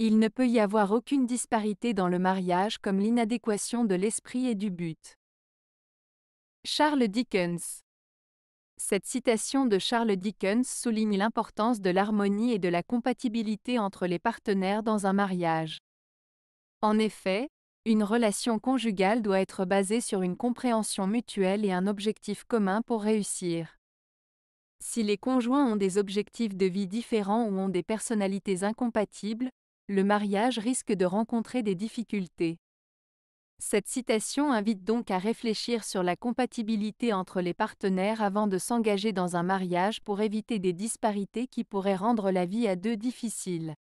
Il ne peut y avoir aucune disparité dans le mariage comme l'inadéquation de l'esprit et du but. Charles Dickens Cette citation de Charles Dickens souligne l'importance de l'harmonie et de la compatibilité entre les partenaires dans un mariage. En effet, une relation conjugale doit être basée sur une compréhension mutuelle et un objectif commun pour réussir. Si les conjoints ont des objectifs de vie différents ou ont des personnalités incompatibles, le mariage risque de rencontrer des difficultés. Cette citation invite donc à réfléchir sur la compatibilité entre les partenaires avant de s'engager dans un mariage pour éviter des disparités qui pourraient rendre la vie à deux difficile.